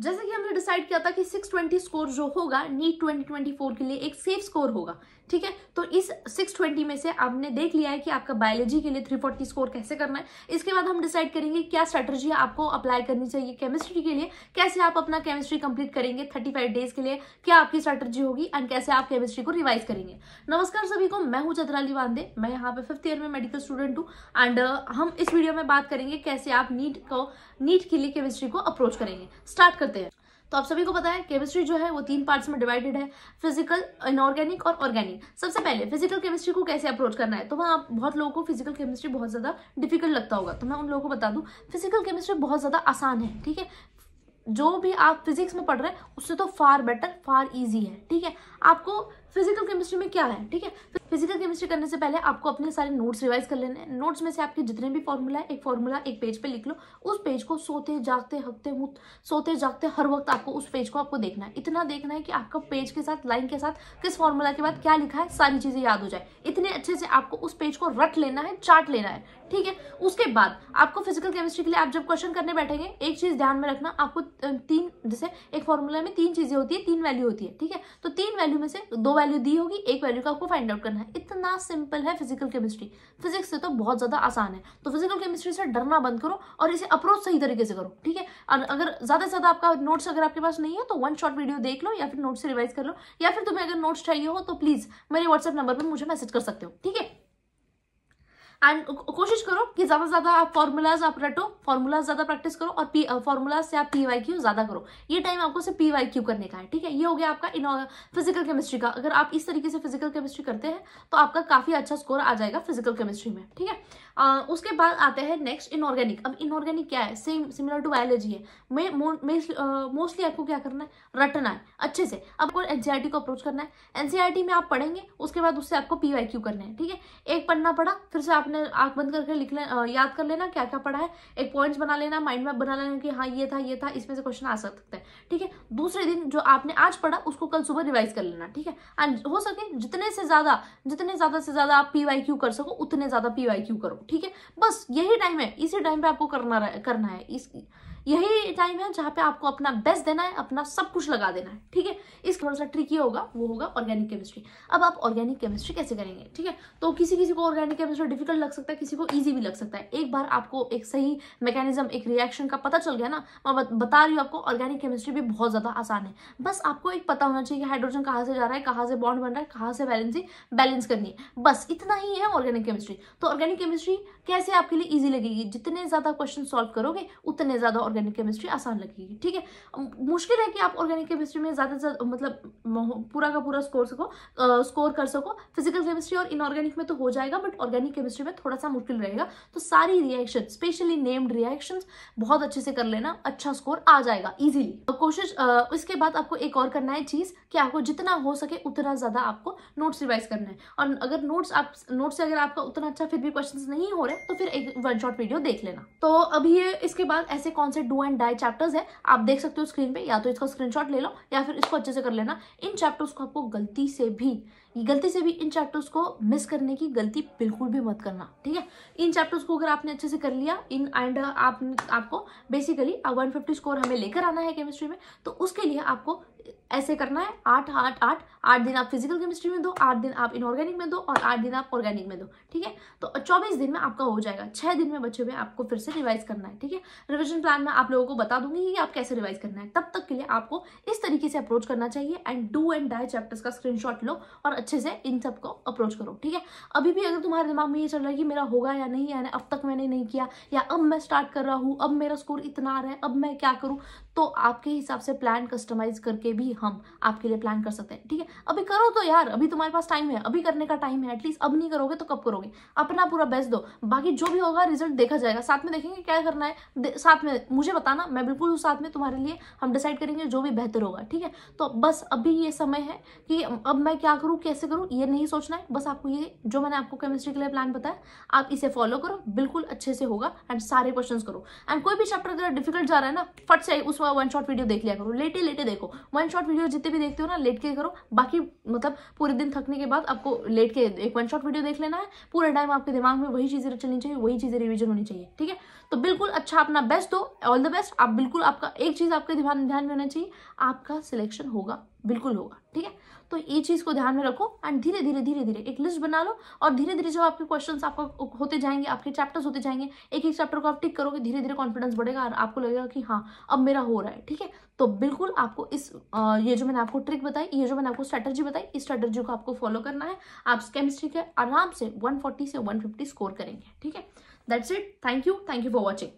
जैसे कि हमने डिसाइड किया था कि 620 स्कोर जो होगा नीट 2024 के लिए एक सेफ स्कोर होगा ठीक है तो इस 620 में से आपने देख लिया है कि आपका बायोलॉजी के लिए 340 स्कोर कैसे करना है इसके बाद हम डिसाइड करेंगे क्या स्ट्रेटर्जी आपको अप्लाई करनी चाहिए केमिस्ट्री के लिए कैसे आप अपना केमिस्ट्री कंप्लीट करेंगे 35 डेज के लिए क्या आपकी स्ट्रेटर्जी होगी एंड कैसे आप केमिस्ट्री को रिवाइज करेंगे नमस्कार सभी को मैं हूँ चतराली वांदे मैं यहाँ पे फिफ्थ ईयर में मेडिकल स्टूडेंट हूँ एंड हम इस वीडियो में बात करेंगे कैसे आप नीट को नीट के लिए केमिस्ट्री को अप्रोच करेंगे स्टार्ट करते हैं तो आप सभी को पता है केमिस्ट्री जो है वो तीन पार्ट्स में डिवाइडेड है फिजिकल इनऑर्गेनिक और ऑर्गेनिक सबसे पहले फिजिकल केमिस्ट्री को कैसे अप्रोच करना है तो वहाँ आप बहुत लोगों को फिजिकल केमिस्ट्री बहुत ज़्यादा डिफिकल्ट लगता होगा तो मैं उन लोगों को बता दूँ फिजिकल केमिस्ट्री बहुत ज़्यादा आसान है ठीक है जो भी आप फिजिक्स में पढ़ रहे हैं उससे तो फार बेटर फार ईजी है ठीक है आपको फिजिकल केमिस्ट्री में क्या है ठीक है फिजिकल केमिस्ट्री करने से पहले आपको अपने सारे नोट्स रिवाइज कर लेने हैं नोट्स में से आपके जितने भी फॉर्मूला है एक फॉर्मूला एक पेज पे लिख लो उस पेज को सोते जागते हफ्ते मुत सोते जागते हर वक्त आपको उस पेज को आपको देखना है इतना देखना है कि आपका पेज के साथ लाइन के साथ किस फॉर्मूला के बाद क्या लिखा है सारी चीज़ें याद हो जाए इतने अच्छे से आपको उस पेज को रट लेना है चाट लेना है ठीक है उसके बाद आपको फिजिकल केमिस्ट्री के लिए आप जब क्वेश्चन करने बैठेंगे एक चीज़ ध्यान में रखना आपको तीन जैसे एक फॉर्मूला में तीन चीज़ें होती है तीन वैल्यू होती है ठीक है तो तीन वैल्यू में से दो वैल्यू दी होगी एक वैल्यू का आपको फाइंड आउट करना है है इतना सिंपल है फिजिकल केमिस्ट्री फिजिक्स से तो बहुत ज़्यादा आसान है तो फिजिकल केमिस्ट्री से डरना बंद करो और इसे अप्रोच सही तरीके से करो ठीक है अगर ज़्यादा से ज़्यादा आपका नोट्स अगर आपके पास नहीं है तो वन शॉर्ट वीडियो देख लो या फिर नोट्स रिवाइज कर लो या फिर तुम्हें अगर नोट्स चाहिए हो तो प्लीज़ मेरे व्हाट्सएप नंबर पर मुझे मैसेज कर सकते हो ठीक है एंड कोशिश करो कि ज़्यादा से ज़्यादा आप फार्मूलाज आप रटो फार्मूलाज ज़्यादा प्रैक्टिस करो और पी फार्मूलाज से आप पी वाई क्यू ज़्यादा करो ये टाइम आपको सिर्फ पी वाई क्यू करने का है ठीक है ये हो गया आपका इन फिजिकल केमिस्ट्री का अगर आप इस तरीके से फिजिकल केमिस्ट्री करते हैं तो आपका काफ़ी अच्छा स्कोर आ जाएगा फिजिकल केमिस्ट्री में ठीक है आ, उसके बाद आते हैं नेक्स्ट इनऑर्गेनिक अब इनऑर्गेनिक क्या है सेम सिमिलर टू बायोलॉजी है मैं मोस्टली आपको क्या करना है रटना है अच्छे से आपको एनसीईआरटी को अप्रोच करना है एनसीईआरटी में आप पढ़ेंगे उसके बाद उससे आपको पी वाई क्यू करना है ठीक है एक पन्ना पड़ा फिर से आपने अपने आंख बंद करके लिख लेना याद कर लेना क्या क्या पढ़ा है एक पॉइंट्स बना लेना माइंड मैप बना लेना कि हाँ ये था ये था इसमें से क्वेश्चन आ सकते हैं ठीक है दूसरे दिन जो आपने आज पढ़ा उसको कल सुबह रिवाइज कर लेना ठीक है एंड हो सके जितने से ज़्यादा जितने ज़्यादा से ज़्यादा आप पी वाई क्यू कर सको उतने ज़्यादा पी वाई क्यू करो ठीक है बस यही टाइम है इसी टाइम पर आपको करना करना है इसकी यही टाइम है जहां पे आपको अपना बेस्ट देना है अपना सब कुछ लगा देना है ठीक है इस थोड़ा सा ट्रिक ये होगा वो होगा ऑर्गेनिक केमिस्ट्री अब आप ऑर्गेनिक केमिस्ट्री कैसे करेंगे ठीक है तो किसी किसी को ऑर्गेनिक केमिस्ट्री डिफिकल्ट लग सकता है किसी को ईजी भी लग सकता है एक बार आपको एक सही मैकेनिज्म एक रिएक्शन का पता चल गया ना मैं बता रही हूँ आपको ऑर्गेनिक केमिस्ट्री भी बहुत ज़्यादा आसान है बस आपको एक पता होना चाहिए कि हाइड्रोजन कहाँ से जा रहा है कहाँ से बॉन्ड बन रहा है कहाँ से बैलेंसिंग बैलेंस करनी है बस इतना ही है ऑर्गेनिक केमिस्ट्री तो ऑर्गेनिक केमिस्ट्री कैसे आपके लिए ईजी लगेगी जितने ज़्यादा क्वेश्चन सॉल्व करोगे उतने ज़्यादा ऑर्गेनिक केमिस्ट्री आसान लगेगी ठीक है मुश्किल है कि आप ऑर्गेनिक केमिस्ट्री में ज़्यादा से ज़्यादा मतलब पूरा का पूरा स्कोर सको आ, स्कोर कर सको फिजिकल केमिस्ट्री और इनऑर्गेनिक में तो हो जाएगा बट ऑर्गेनिक केमिस्ट्री में थोड़ा सा मुश्किल रहेगा तो सारी रिएक्शन स्पेशली नेम्ड रिएक्शन बहुत अच्छे से कर लेना अच्छा स्कोर आ जाएगा ईजिली कोशिश इसके बाद आपको एक और करना है चीज़ कि आपको जितना हो सके उतना ज़्यादा आपको नोट्स रिवाइज करना है और अगर नोट्स आप नोट्स अगर आपका उतना अच्छा फिर भी क्वेश्चन नहीं हो रहे तो फिर एक वन शॉट वीडियो देख लेना तो अभी ये इसके बाद ऐसे कौन से डू एंड डाई चैप्टर्स है आप देख सकते हो स्क्रीन पे या तो इसका स्क्रीनशॉट ले लो या फिर इसको अच्छे से कर लेना इन चैप्टर्स को आपको गलती से भी गलती से भी इन चैप्टर्स को मिस करने की गलती बिल्कुल भी मत करना ठीक है इन चैप्टर्स को अगर आपने अच्छे से कर लिया इन एंड आप आपको बेसिकली 150 स्कोर हमें लेकर आना है केमिस्ट्री में तो उसके लिए आपको ऐसे करना है आठ आठ आठ आठ दिन आप फिजिकल केमिस्ट्री में दो आठ दिन आप इनऑर्गेनिक में दो और आठ दिन आप ऑर्गेनिक में दो ठीक है तो चौबीस दिन में आपका हो जाएगा छह दिन में बच्चे में आपको फिर से रिवाइज करना है ठीक है रिविजन प्लान में आप लोगों को बता दूंगी कि आप कैसे रिवाइज करना है तब तक के लिए आपको इस तरीके से अप्रोच करना चाहिए and do and die chapters का स्क्रीन लो और अच्छे से इन सब को अप्रोच करो ठीक है अभी भी अगर तुम्हारे दिमाग में ये चल रहा है कि मेरा होगा या नहीं या अब तक मैंने नहीं किया या अब मैं स्टार्ट कर रहा हूँ अब मेरा स्कोर इतना आ रहा है अब मैं क्या करूँ तो आपके हिसाब से प्लान कस्टमाइज करके भी हम आपके लिए प्लान कर सकते हैं ठीक है अभी करो तो यार अभी तुम्हारे पास टाइम है अभी करने का टाइम है एटलीस्ट अब नहीं करोगे तो कब करोगे अपना पूरा बेस्ट दो बाकी जो भी होगा रिजल्ट देखा जाएगा साथ में देखेंगे क्या करना है साथ में मुझे बताना मैं बिल्कुल उस साथ में तुम्हारे लिए हम डिसाइड करेंगे जो भी बेहतर होगा ठीक है तो बस अभी ये समय है कि अब मैं क्या करूँ कैसे करूँ ये नहीं सोचना है बस आपको ये जो मैंने आपको केमिस्ट्री के लिए प्लान बताया आप इसे फॉलो करो बिल्कुल अच्छे से होगा एंड सारे क्वेश्चन करो एंड कोई भी चैप्टर अगर डिफिकल्ट जा रहा है ना फट से उस उसमें वन शॉट वीडियो देख लिया करो लेटे लेटे देखो वन शॉट वीडियो जितने भी देखते हो ना लेट के करो बाकी मतलब पूरे दिन थकने के बाद आपको लेट के एक वन शॉट वीडियो देख लेना है पूरा टाइम आपके दिमाग में वही चीज़ें चलनी चाहिए वही चीज़ें रिविजन होनी चाहिए ठीक है तो बिल्कुल अच्छा अपना बेस्ट दो ऑल द बेस्ट आप बिल्कुल आपका एक चीज़ आपके ध्यान ध्यान में होना चाहिए आपका सिलेक्शन होगा बिल्कुल होगा ठीक है तो ये चीज़ को ध्यान में रखो एंड धीरे धीरे धीरे धीरे एक लिस्ट बना लो और धीरे धीरे जो आपके क्वेश्चन आपका होते जाएंगे आपके चैप्टर्स होते जाएंगे एक एक चैप्टर को आप टिक करोगे धीरे धीरे कॉन्फिडेंस बढ़ेगा और आपको लगेगा कि हाँ अब मेरा हो रहा है ठीक है तो बिल्कुल आपको इस आ, ये जो मैंने आपको ट्रिक बताई ये जो मैंने आपको स्ट्रैटर्जी बताई इस स्ट्रैटर्जी को आपको फॉलो करना है आप केमिस्ट्री के आराम से वन से वन स्कोर करेंगे ठीक है that's it thank you thank you for watching